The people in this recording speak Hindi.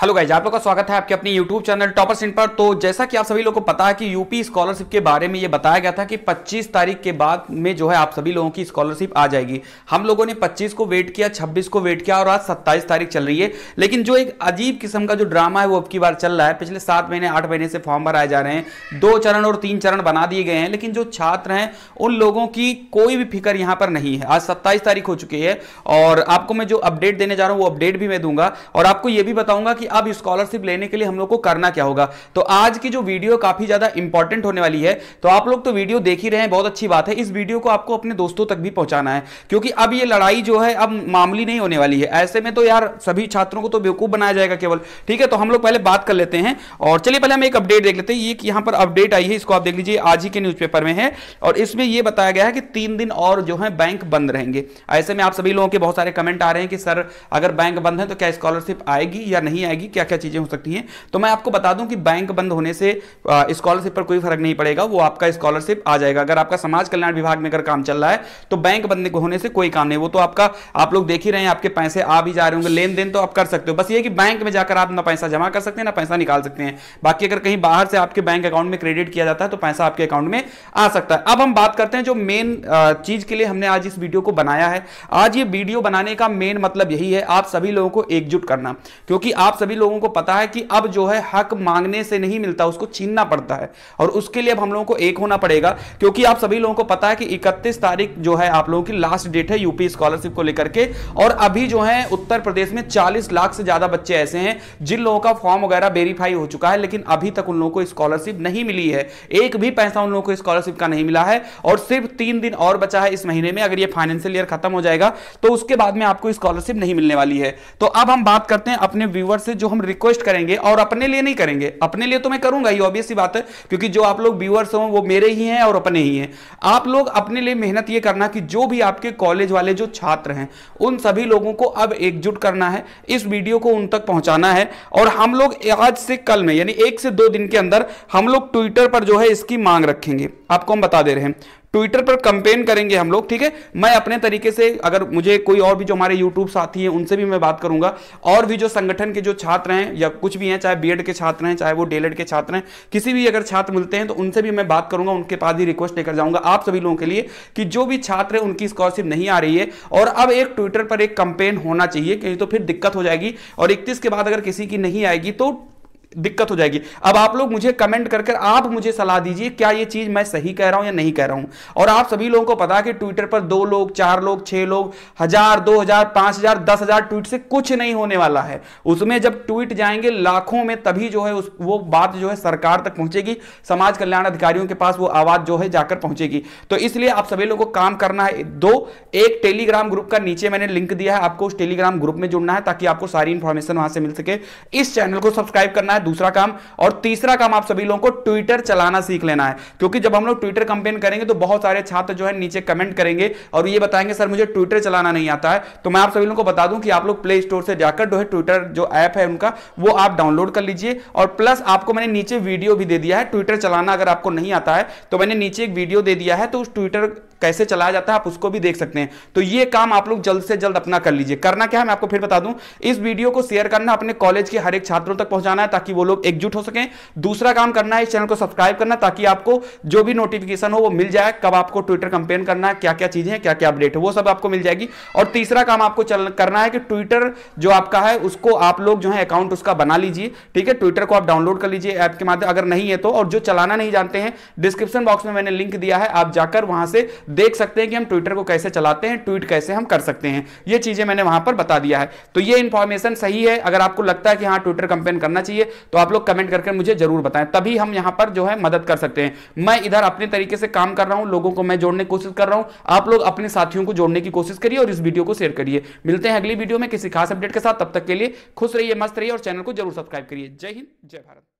हेलो गाइज आप लोग का स्वागत है आपके अपने यूट्यूब चैनल टॉपर सेंट पर तो जैसा कि आप सभी लोगों को पता है कि यूपी स्कॉलरशिप के बारे में ये बताया गया था कि 25 तारीख के बाद में जो है आप सभी लोगों की स्कॉलरशिप आ जाएगी हम लोगों ने 25 को वेट किया 26 को वेट किया और आज 27 तारीख चल रही है लेकिन जो एक अजीब किस्म का जो ड्रामा है वो अब की बार चल रहा है पिछले सात महीने आठ महीने से फॉर्म भराए जा रहे हैं दो चरण और तीन चरण बना दिए गए हैं लेकिन जो छात्र हैं उन लोगों की कोई भी फिक्र यहाँ पर नहीं है आज सत्ताईस तारीख हो चुकी है और आपको मैं जो अपडेट देने जा रहा हूँ वो अपडेट भी मैं दूंगा और आपको ये भी बताऊंगा कि कि अब स्कॉलरशिप लेने के लिए हम लोग को करना क्या होगा तो आज की जो वीडियो काफ़ी ज़्यादा इंपॉर्टेंट होने वाली है तो आप लोग तो वीडियो देख ही रहे हैं बहुत अच्छी बात है इस वीडियो को आपको अपने दोस्तों तक भी पहुंचाना है क्योंकि अब ये लड़ाई जो है अब मामूली नहीं होने वाली है ऐसे में तो यार सभी छात्रों को तो बेवकूफ़ बनाया जाएगा केवल ठीक है तो हम लोग पहले बात कर लेते हैं और चलिए पहले हम एक अपडेट देख लेते हैं यहां पर अपडेट आई है इसको आप देख लीजिए आज ही के न्यूज में है और इसमें यह बताया गया है कि तीन दिन और जो है बैंक बंद रहेंगे ऐसे में आप सभी लोगों के बहुत सारे कमेंट आ रहे हैं कि सर अगर बैंक बंद है तो क्या स्कॉलरशिप आएगी या नहीं आएगी आएगी क्या क्या चीज़ें हो सकती हैं तो मैं आपको बता दूं कि बैंक बंद होने से स्कॉलरशिप पर कोई फर्क नहीं पड़ेगा वो आपका स्कॉलरशिप आ जाएगा अगर आपका समाज कल्याण विभाग में अगर काम चल रहा है तो बैंक बंद होने से कोई काम नहीं वो तो आपका आप लोग देख ही रहे हैं आपके पैसे आ भी जा रहे होंगे लेन देन तो आप कर सकते हो बस ये कि बैंक में जाकर आप ना पैसा जमा कर सकते हैं ना पैसा निकाल सकते हैं बाकी अगर कहीं बाहर से आपके बैंक अकाउंट में क्रेडिट किया जाता है तो पैसा आपके अकाउंट में आ सकता है अब हम बात करते हैं जो मेन चीज के लिए हमने आज इस वीडियो को बनाया है आज ये वीडियो बनाने का मेन मतलब यही है आप सभी लोगों को एकजुट करना क्योंकि आप सभी लोगों को पता है कि अब जो है हक मांगने से नहीं मिलता उसको छीनना पड़ता है और उसके लिए अब हम लोगों को एक होना पड़ेगा क्योंकि आप सभी लोगों को पता है कि इकतीस तारीख जो है आप लोगों की लास्ट डेट है यूपी स्कॉलरशिप को लेकर के और अभी जो है उत्तर प्रदेश में चालीस लाख से ज्यादा बच्चे ऐसे हैं जिन लोगों का फॉर्म वगैरह वेरीफाई हो चुका है लेकिन अभी तक उन लोगों को स्कॉलरशिप नहीं मिली है एक भी पैसा उन लोगों को स्कॉलरशिप का नहीं मिला है और सिर्फ तीन दिन और बचा है इस महीने में अगर ये फाइनेंशियल ईयर खत्म हो जाएगा तो उसके बाद में आपको स्कॉलरशिप नहीं मिलने वाली है तो अब हम बात करते हैं अपने व्यूवर से में जो हम रिक्वेस्ट करेंगे और अपने लिए नहीं करेंगे अपने लिए तो मैं करूंगा ये ऑब्वियस बात है क्योंकि जो आप लोग व्यूअर्स हो वो मेरे ही हैं और अपने ही हैं आप लोग अपने लिए मेहनत ये करना कि जो भी आपके कॉलेज वाले जो छात्र हैं उन सभी लोगों को अब एकजुट करना है इस वीडियो को उन तक पहुंचाना है और हम लोग आज से कल में यानी एक से दो दिन के अंदर हम लोग ट्विटर पर जो है इसकी मांग रखेंगे आपको हम बता दे रहे हैं ट्विटर पर कंपेन करेंगे हम लोग ठीक है मैं अपने तरीके से अगर मुझे कोई और भी जो हमारे यूट्यूब साथी हैं उनसे भी मैं बात करूंगा और भी जो संगठन के जो छात्र हैं या कुछ भी हैं चाहे बीएड के छात्र हैं चाहे वो डीएलएड के छात्र हैं किसी भी अगर छात्र मिलते हैं तो उनसे भी मैं बात करूंगा उनके पास ही रिक्वेस्ट लेकर जाऊंगा आप सभी लोगों के लिए कि जो भी छात्र है उनकी स्कॉलरशिप नहीं आ रही है और अब एक ट्विटर पर एक कंपेन होना चाहिए कहीं तो फिर दिक्कत हो जाएगी और इकतीस के बाद अगर किसी की नहीं आएगी तो दिक्कत हो जाएगी अब आप लोग मुझे कमेंट कर आप मुझे सलाह दीजिए क्या ये चीज़ मैं सही कह रहा हूं या नहीं कह रहा हूं और आप सभी लोगों को पता है कि ट्विटर पर दो लोग चार लोग छह लोग हज़ार दो हज़ार पांच हज़ार दस हज़ार ट्वीट से कुछ नहीं होने वाला है उसमें जब ट्वीट जाएंगे लाखों में तभी जो है उस वो बात जो है सरकार तक पहुंचेगी समाज कल्याण अधिकारियों के पास वो आवाज़ जो है जाकर पहुंचेगी तो इसलिए आप सभी लोगों को काम करना है दो एक टेलीग्राम ग्रुप का नीचे मैंने लिंक दिया है आपको उस टेलीग्राम ग्रुप में जुड़ना है ताकि आपको सारी इंफॉर्मेशन वहां से मिल सके इस चैनल को सब्सक्राइब करना है दूसरा काम और तीसरा काम आप सभी लोगों को ट्विटर चलाना सीख लेना है क्योंकि जब हम लोग ट्विटर कंपेन करेंगे तो बहुत सारे छात्र जो है नीचे कमेंट करेंगे और ये बताएंगे सर मुझे ट्विटर चलाना नहीं आता है तो मैं आप सभी लोगों को बता दूं कि आप लोग प्ले स्टोर से जाकर जो है ट्विटर जो ऐप है उनका वो आप डाउनलोड कर लीजिए और प्लस आपको मैंने नीचे वीडियो भी दे दिया है ट्विटर चलाना अगर आपको नहीं आता है तो मैंने नीचे एक वीडियो दे दिया है तो उस ट्विटर कैसे चलाया जाता है आप उसको भी देख सकते हैं तो ये काम आप लोग जल्द से जल्द अपना कर लीजिए करना क्या है मैं आपको फिर बता दूं इस वीडियो को शेयर करना अपने कॉलेज के हर एक छात्रों तक पहुंचाना है ताकि वो लोग एकजुट हो सकें दूसरा काम करना है इस चैनल को सब्सक्राइब करना ताकि आपको जो भी नोटिफिकेशन हो वो मिल जाए कब आपको ट्विटर कंपेन करना है क्या क्या चीजें हैं क्या क्या अपडेट है वो सब आपको मिल जाएगी और तीसरा काम आपको करना है कि ट्विटर जो आपका है उसको आप लोग जो है अकाउंट उसका बना लीजिए ठीक है ट्विटर को आप डाउनलोड कर लीजिए ऐप के माध्यम अगर नहीं है तो और जो चलाना नहीं जानते हैं डिस्क्रिप्शन बॉक्स में मैंने लिंक दिया है आप जाकर वहां से देख सकते हैं कि हम ट्विटर को कैसे चलाते हैं ट्वीट कैसे हम कर सकते हैं ये चीज़ें मैंने वहां पर बता दिया है तो ये इंफॉर्मेशन सही है अगर आपको लगता है कि हाँ ट्विटर कंपेन करना चाहिए तो आप लोग कमेंट करके मुझे जरूर बताएं तभी हम यहां पर जो है मदद कर सकते हैं मैं इधर अपने तरीके से काम कर रहा हूं लोगों को मैं जोड़ने की कोशिश कर रहा हूं आप लोग अपने साथियों को जोड़ने की कोशिश करिए और इस वीडियो को शेयर करिए मिलते हैं अगली वीडियो में किसी खास अपडेट के साथ तब तक के लिए खुश रहिए मस्त रहिए और चैनल को जरूर सब्सक्राइब करिए जय हिंद जय भारत